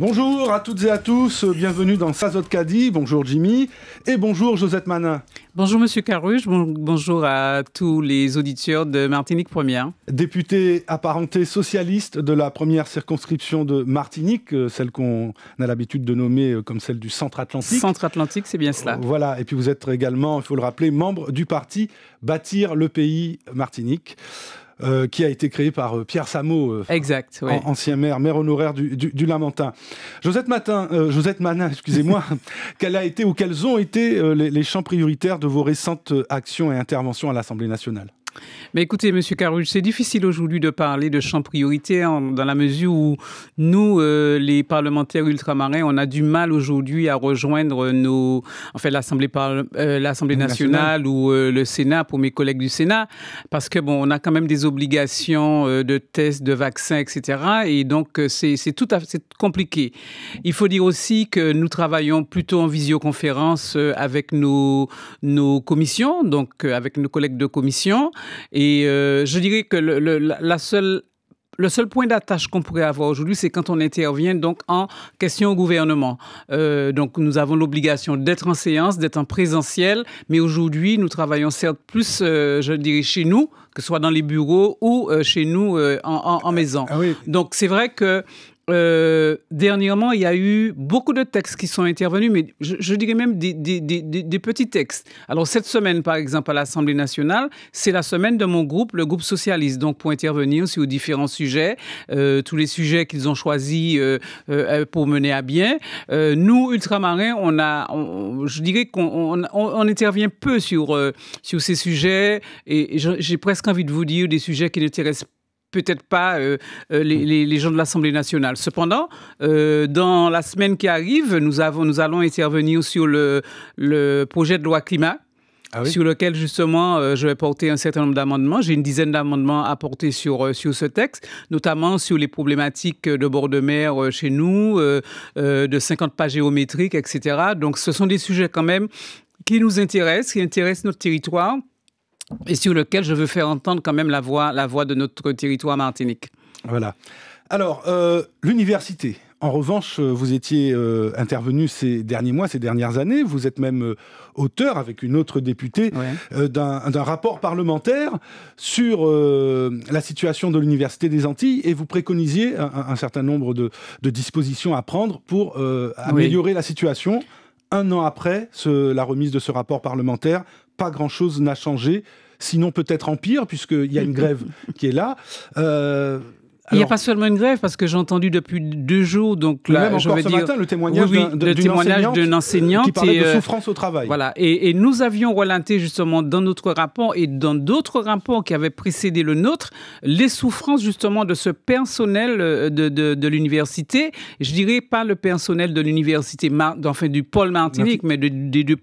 Bonjour à toutes et à tous, bienvenue dans Sazot Caddy, bonjour Jimmy et bonjour Josette Manin. Bonjour Monsieur Carruge, bonjour à tous les auditeurs de Martinique Première. Député apparenté socialiste de la première circonscription de Martinique, euh, celle qu'on a l'habitude de nommer euh, comme celle du Centre-Atlantique. Centre-Atlantique, c'est bien cela. Euh, voilà, et puis vous êtes également, il faut le rappeler, membre du parti Bâtir le pays Martinique. Euh, qui a été créé par euh, Pierre Samo, euh, exact, ancien maire, maire honoraire du, du, Lamentin. Josette Matin, Josette Manin, excusez-moi, a été ou quels ont été les champs prioritaires de vos récentes actions et interventions à l'Assemblée nationale mais écoutez, Monsieur Carouge, c'est difficile aujourd'hui de parler de champs prioritaires dans la mesure où nous, euh, les parlementaires ultramarins, on a du mal aujourd'hui à rejoindre nos, en fait, l'Assemblée par... Euh, nationale, ou euh, le Sénat pour mes collègues du Sénat, parce que bon, on a quand même des obligations de tests, de vaccins, etc. Et donc c'est tout à fait compliqué. Il faut dire aussi que nous travaillons plutôt en visioconférence avec nos nos commissions, donc avec nos collègues de commission et et euh, je dirais que le, la seule le seul point d'attache qu'on pourrait avoir aujourd'hui, c'est quand on intervient donc en question au gouvernement. Euh, donc nous avons l'obligation d'être en séance, d'être en présentiel, mais aujourd'hui nous travaillons certes plus, euh, je dirais, chez nous, que ce soit dans les bureaux ou chez nous en, maison. Ah donc c'est vrai que euh, dernièrement, il y a eu beaucoup de textes qui sont intervenus, mais je, dirais même des, petits textes. Alors cette semaine, par exemple, à l'Assemblée nationale, c'est la semaine de mon groupe, le groupe socialiste, donc pour intervenir sur différents sujets, euh, tous les sujets qu'ils ont choisis euh, pour mener à bien. nous, ultramarins, on a, je dirais qu'on intervient peu sur, sur ces sujets, et j'ai presque envie de vous dire des sujets qui n'intéressent peut-être pas euh, euh, hmm. les, gens de l'Assemblée nationale. Cependant, euh, dans la semaine qui arrive, nous, avons, nous allons intervenir sur le, projet de loi climat. Ah sur lequel justement je vais porter un certain nombre d'amendements. J'ai une dizaine d'amendements à porter sur, sur ce texte, notamment sur les problématiques de bord de mer chez nous, de 50 pas géométriques, etc. Donc ce sont des sujets quand même qui nous intéressent, qui intéressent notre territoire et sur lequel je veux faire entendre quand même la voix, la voix de notre territoire martinique. Voilà. Alors, euh, l'université. En revanche, euh, vous étiez euh, intervenu ces derniers mois, ces dernières années. Vous êtes même auteur, avec une autre députée, d'un rapport parlementaire sur la situation de l'université des Antilles et vous préconisiez un, certain nombre de, dispositions à prendre pour améliorer la situation un an après la remise de ce rapport parlementaire, pas grand-chose n'a changé, sinon peut-être en pire, puisqu'il y a une grève qui est là. Euh, il n'y a pas seulement une grève, parce que j'ai entendu depuis deux jours, donc là, je le témoignage d'un enseignant d'une enseignante, qui parlait de euh, souffrance au travail. Voilà, et, nous avions relaté justement dans notre rapport et dans d'autres rapports qui avaient précédé le nôtre les souffrances justement de ce personnel euh, de, de, l'université. Je dirais pas le personnel de l'université, enfin du pôle Martinique, mais du des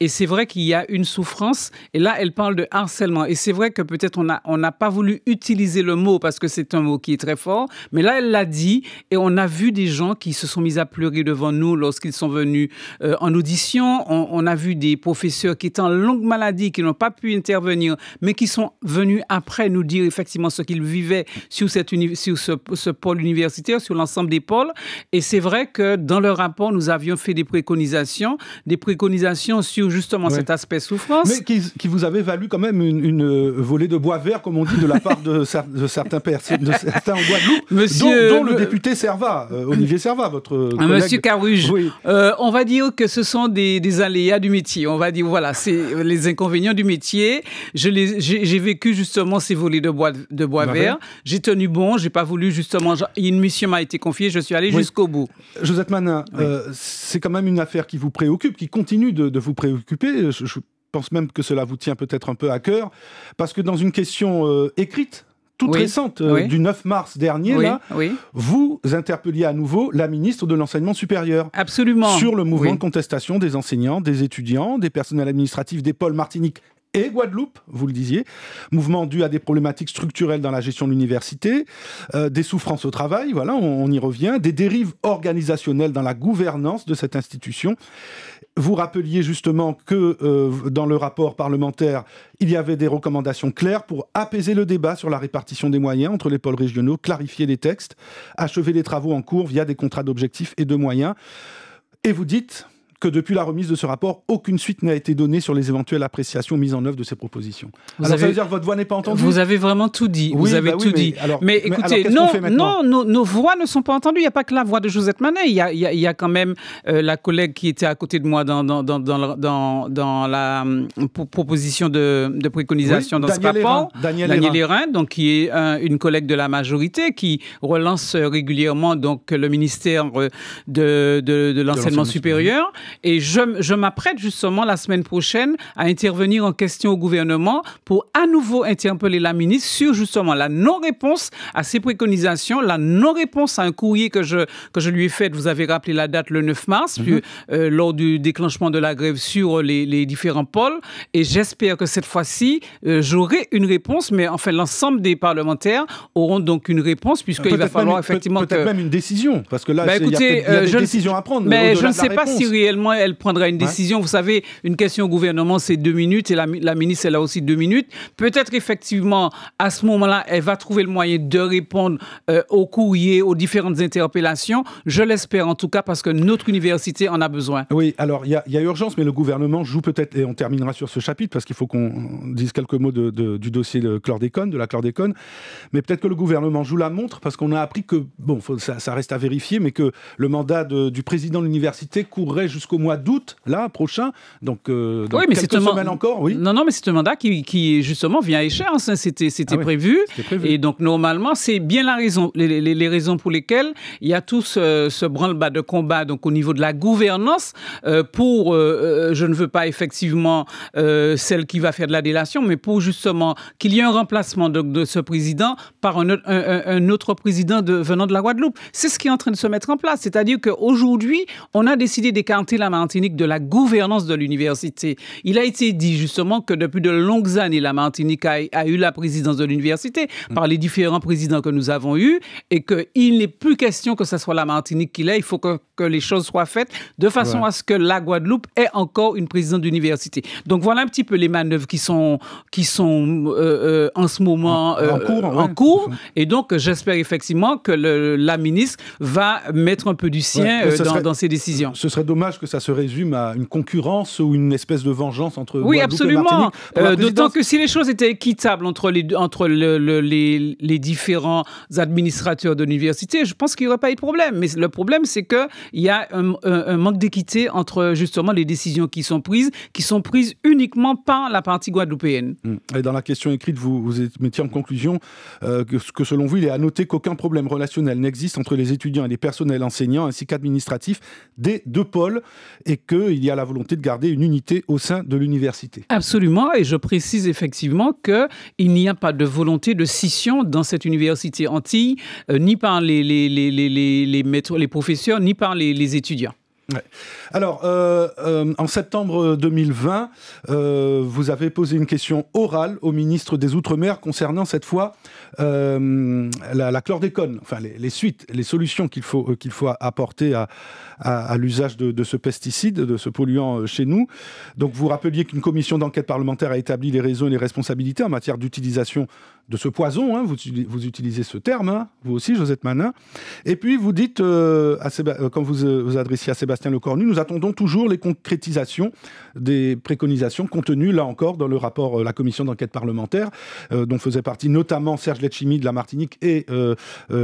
Et c'est vrai qu'il y a une souffrance. Et là, elle parle de harcèlement. Et c'est vrai que peut-être on n'a on n'a pas voulu utiliser le mot parce que c'est un mot qui est très fort, mais là, elle l'a dit et on a vu des gens qui se sont mis à pleurer devant nous lorsqu'ils sont venus euh, en audition. On, a vu des professeurs qui étaient en longue maladie, qui n'ont pas pu intervenir, mais qui sont venus après nous dire effectivement ce qu'ils vivaient sur, cette sur ce, pôle universitaire, sur l'ensemble des pôles. Et c'est vrai que dans le rapport, nous avions fait des préconisations, des préconisations sur justement cet aspect souffrance. Mais qui, vous avait valu quand même une, euh, volée de bois vert, comme on dit, de la part de, de certains personnes. monsieur, dont, le, député Serva, euh, Olivier Serva, votre ah, collègue. Monsieur Caruge, euh, on va dire que ce sont des, aléas du métier. On va dire, voilà, c'est les inconvénients du métier. J'ai vécu justement ces volets de bois, de bois bah vert. J'ai tenu bon, j'ai pas voulu justement... Une mission m'a été confiée, je suis allé jusqu'au bout. Josette Manin, euh, c'est quand même une affaire qui vous préoccupe, qui continue de, vous préoccuper. Je, pense même que cela vous tient peut-être un peu à cœur, parce que dans une question écrite, toute récente, euh, du 9 mars dernier, là, vous interpelliez à nouveau la ministre de l'Enseignement supérieur. Absolument. Sur le mouvement de contestation des enseignants, des étudiants, des personnels administratifs des pôles Martinique et Guadeloupe, vous le disiez. Mouvement dû à des problématiques structurelles dans la gestion de l'université, euh, des souffrances au travail, voilà, on, y revient, des dérives organisationnelles dans la gouvernance de cette institution. Vous rappeliez justement que euh, dans le rapport parlementaire, il y avait des recommandations claires pour apaiser le débat sur la répartition des moyens entre les pôles régionaux, clarifier les textes, achever les travaux en cours via des contrats d'objectifs et de moyens. Et vous dites, que depuis la remise de ce rapport, aucune suite n'a été donnée sur les éventuelles appréciations mises en œuvre de ces propositions. Vous alors avez... ça veut dire que votre voix n'est pas entendue Vous avez vraiment tout dit. vous avez bah tout dit. mais, écoutez, non, nos, voix ne sont pas entendues. Il n'y a pas que la voix de Josette Manet. Il y a, quand même euh, la collègue qui était à côté de moi dans, dans, la euh, proposition de, préconisation dans ce rapport. Daniel, Hérin. donc qui est une collègue de la majorité qui relance euh, régulièrement donc, le ministère de, l'enseignement supérieur et je, m'apprête justement la semaine prochaine à intervenir en question au gouvernement pour à nouveau interpeller la ministre sur justement la non-réponse à ses préconisations, la non-réponse à un courrier que je, que je lui ai fait. Vous avez rappelé la date le 9 mars, mhm. puis, euh, lors du déclenchement de la grève sur les, différents pôles. Et j'espère que cette fois-ci, euh, j'aurai une réponse, mais enfin, l'ensemble des parlementaires auront donc une réponse, puisqu'il va falloir effectivement. Peut-être même une décision, parce que là, bah, il y a, y a, euh, à prendre. Mais je ne sais pas si réellement elle prendra une décision. Vous savez, une question au gouvernement, c'est deux minutes et la, ministre, elle a aussi deux minutes. Peut-être effectivement, à ce moment-là, elle va trouver le moyen de répondre euh, aux courriers, aux différentes interpellations. Je l'espère en tout cas parce que notre université en a besoin. Oui, alors il y, a urgence, mais le gouvernement joue peut-être, et on terminera sur ce chapitre parce qu'il faut qu'on dise quelques mots du dossier de de la chlordécone, mais peut-être que le gouvernement joue la montre parce qu'on a appris que, bon, ça, reste à vérifier, mais que le mandat du président de l'université courrait jusqu'au au mois d'août, là, prochain. Donc, euh, dans quelques encore, oui. Non, non, mais c'est un mandat qui, qui justement vient à échéance. Hein. Ah c'était prévu. Et donc, normalement, c'est bien la raison, les, raisons pour lesquelles il y a tout ce, branle-bas de combat donc, au niveau de la gouvernance euh, pour, euh, je ne veux pas effectivement celle qui va faire de la délation, mais pour justement qu'il y ait un remplacement de, ce président par un, autre président venant de la Guadeloupe. C'est ce qui est en train de se mettre en place. C'est-à-dire qu'aujourd'hui, on a décidé d'écarter la Martinique de la gouvernance de l'université. Il a été dit justement que depuis de longues années, la Martinique a, eu la présidence de l'université par les différents présidents que nous avons eus et qu'il n'est plus question que ce soit la Martinique qui l'ait. Il faut que, les choses soient faites de façon à ce que la Guadeloupe ait encore une présidence d'université. Donc voilà un petit peu les manœuvres qui sont, qui sont euh, euh, en ce moment en, euh, cours. Mm-hmm. Et donc j'espère effectivement que le, la ministre va mettre un peu du sien dans, dans, ses décisions. Ce serait dommage que ça se résume à une concurrence ou une espèce de vengeance entre oui, absolument. Euh, d'autant que si les choses étaient équitables entre les, entre les, les, différents administrateurs d'université, je pense qu'il n'y aurait pas eu de problème. Mais le problème, c'est qu'il y a un, manque d'équité entre justement les décisions qui sont prises, qui sont prises uniquement par la partie guadeloupéenne. Mmh. Et dans la question écrite, vous, vous en conclusion euh, que, que selon vous, il est à noter qu'aucun problème relationnel n'existe entre les étudiants et les personnels enseignants ainsi qu'administratifs des deux pôles et qu'il y a la volonté de garder une unité au sein de l'université. Absolument, et je précise effectivement qu'il n'y a pas de volonté de scission dans cette université antille, euh, ni par les, les, les professeurs, ni par les étudiants. Alors, euh, euh, en septembre 2020, euh, vous avez posé une question orale au ministre des Outre-mer concernant cette fois la, la, chlordécone, enfin les, suites, les solutions qu'il faut, qu'il faut apporter à, l'usage de, ce pesticide, de ce polluant chez nous. Donc, vous rappeliez qu'une commission d'enquête parlementaire a établi les réseaux et les responsabilités en matière d'utilisation de ce poison. Hein. vous, vous, utilisez ce terme, hein. vous aussi, Josette Manin. Et puis, vous dites, quand vous vous adressiez à Sébastien, Sébastien Lecornu. Nous attendons toujours les concrétisations des préconisations contenues, là encore, dans le rapport, de euh, la commission d'enquête parlementaire, euh, dont faisaient partie notamment Serge Letchimi de la Martinique et euh,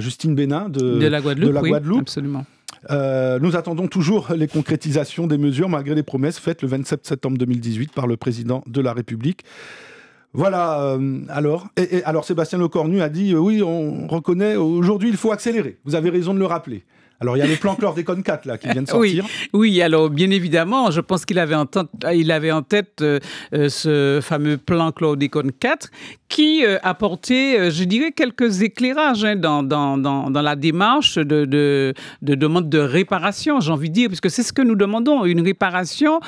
Justine Bénin de, la Guadeloupe. absolument. nous attendons toujours les concrétisations des mesures malgré les promesses faites le 27 septembre 2018 par le président de la République. Voilà, alors, et, alors Sébastien Lecornu a dit oui, on reconnaît, aujourd'hui il faut accélérer. Vous avez raison de le rappeler. Alors il y a le plan chlordécone 4 là qui vient de sortir. Oui, alors bien évidemment, je pense qu'il avait en tête, avait en tête euh, euh, ce fameux plan chlordécone 4 qui a euh, apportait, je dirais, quelques éclairages hein, dans, dans, dans, la démarche de, de, demande de réparation, j'ai envie de dire, puisque c'est ce que nous demandons, une réparation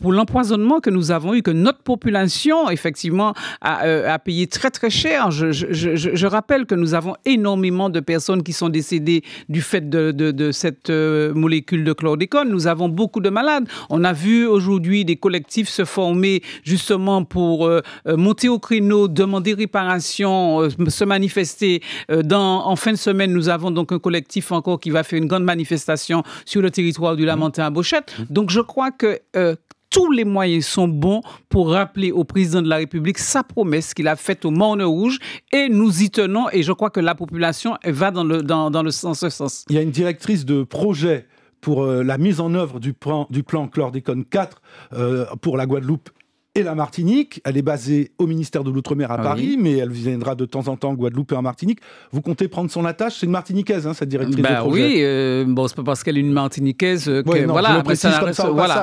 pour l'empoisonnement que nous avons eu, que notre population, effectivement, a, payé très très cher. Je, rappelle que nous avons énormément de personnes qui sont décédées du fait de de cette euh, molécule de chlordécone. Nous avons beaucoup de malades. On a vu aujourd'hui des collectifs se former justement pour euh, euh, monter au créneau, demander réparation, se manifester. Dans, en fin de semaine, nous avons donc un collectif encore qui va faire une grande manifestation sur le territoire du mhm. Lamentin à Bochette. Mhm. Donc je crois que tous les moyens sont bons pour rappeler au président de la République sa promesse qu'il a faite au Morne Rouge et nous y tenons et je crois que la population va dans, le, dans, le sens, ce sens. Il y a une directrice de projet pour euh, la mise en œuvre du plan, du chlordécone 4 euh, pour la Guadeloupe la Martinique, elle est basée au ministère de l'Outre-mer à ah Paris, mais elle viendra de temps en temps en Guadeloupe et en Martinique. Vous comptez prendre son attache C'est une Martiniquaise, cette directrice projet. Oui, euh, bon, c'est pas parce qu'elle est une Martiniquaise que voilà.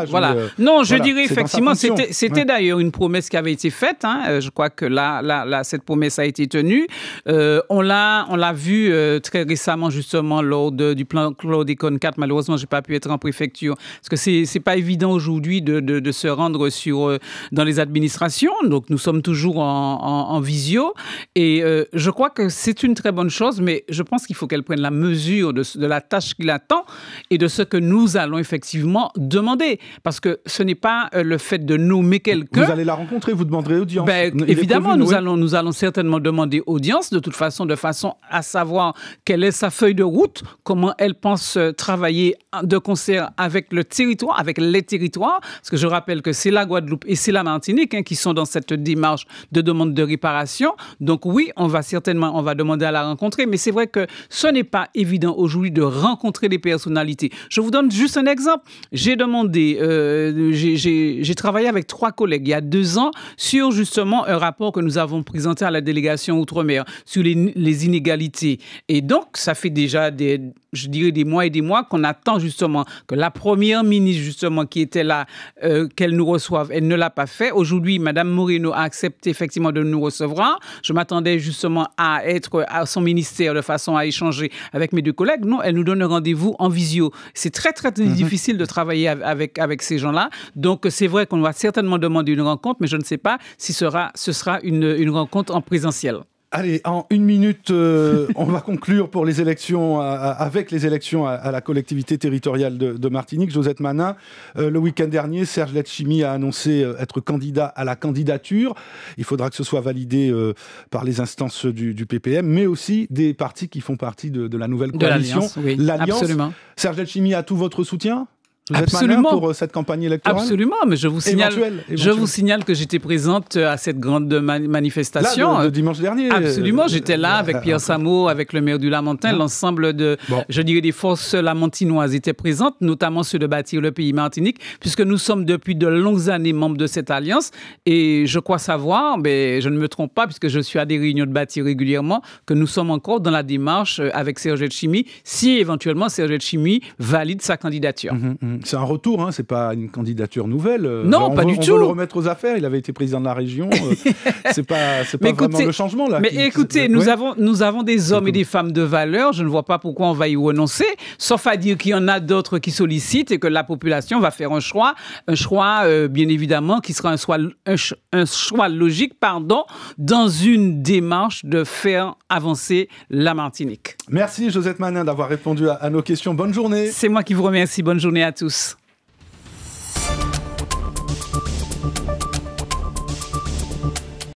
Je voilà, non, je dirais effectivement, c'était d'ailleurs une promesse qui avait été faite. Hein. Euh, je crois que là, cette promesse a été tenue. Euh, on l'a, on l'a vu très récemment justement lors du plan Claude Econ 4. Malheureusement, j'ai pas pu être en préfecture parce que c'est, c'est pas évident aujourd'hui de, se rendre sur dans les administrations, donc nous sommes toujours en, visio. Et euh, je crois que c'est une très bonne chose, mais je pense qu'il faut qu'elle prenne la mesure de, la tâche qui l'attend et de ce que nous allons effectivement demander. Parce que ce n'est pas euh, le fait de nommer quelqu'un. Vous allez la rencontrer, vous demanderez audience. Ben, évidemment, nous, allons, nous allons certainement demander audience, de toute façon, de façon à savoir quelle est sa feuille de route, comment elle pense euh, travailler de concert avec le territoire, avec les territoires. Parce que je rappelle que c'est la Guadeloupe et c'est la Hein, qui sont dans cette démarche de demande de réparation. Donc oui, on va certainement, on va demander à la rencontrer, mais c'est vrai que ce n'est pas évident aujourd'hui de rencontrer les personnalités. Je vous donne juste un exemple. J'ai demandé, euh, j'ai travaillé avec trois collègues il y a deux ans sur justement un rapport que nous avons présenté à la délégation Outre-mer sur les, inégalités. Et donc, ça fait déjà des je dirais des mois et des mois qu'on attend justement que la première ministre justement qui était là, euh, qu'elle nous reçoive, elle ne l'a pas fait. Aujourd'hui, Madame Moreno a accepté effectivement de nous recevoir. Je m'attendais justement à être à son ministère de façon à échanger avec mes deux collègues. Non, elle nous donne rendez-vous en visio. C'est très, très, mhm. difficile de travailler avec, avec ces gens-là. Donc, c'est vrai qu'on va certainement demander une rencontre, mais je ne sais pas si sera, ce sera une, une rencontre en présentiel allez, en une minute, euh, on va conclure pour les élections, avec les élections à, la collectivité territoriale de, Martinique. Josette Manin, euh, le week-end dernier, Serge Letchimy a annoncé euh, être candidat à la candidature. Il faudra que ce soit validé par les instances du, PPM, mais aussi des partis qui font partie de, la nouvelle coalition, l'Alliance. Serge Letchimi, a tout votre soutien Absolument. pour euh, cette campagne électorale Absolument, mais je vous signale, Je vous signale que j'étais présente euh, à cette grande manifestation. Là, le, dimanche dernier euh, Absolument, j'étais là avec Pierre Samo, avec le maire du Lamantin. Hein l'ensemble de, je dirais, des forces lamantinoises étaient présentes, notamment ceux de Bâtir le Pays Martinique, puisque nous sommes depuis de longues années membres de cette alliance, et je crois savoir, mais je ne me trompe pas, puisque je suis à des réunions de Bâtir régulièrement, que nous sommes encore dans la démarche avec Serge Chimie, si éventuellement Serge Chimie valide sa candidature. Mmh, mmh c'est un retour, hein, c'est pas une candidature nouvelle. Euh, non, pas veut, du on tout. Veut le remettre aux affaires. Il avait été président de la région. Euh, c'est pas, c'est pas vraiment le changement là. Mais écoutez, nous avons, nous avons des hommes et des femmes de valeur. Je ne vois pas pourquoi on va y renoncer, sauf à dire qu'il y en a d'autres qui sollicitent et que la population va faire un choix, un choix euh, bien évidemment qui sera un choix, un, choix logique, pardon, dans une démarche de faire avancer la Martinique. Merci Josette Manin d'avoir répondu à, à nos questions. Bonne journée. C'est moi qui vous remercie. Bonne journée à tous tous.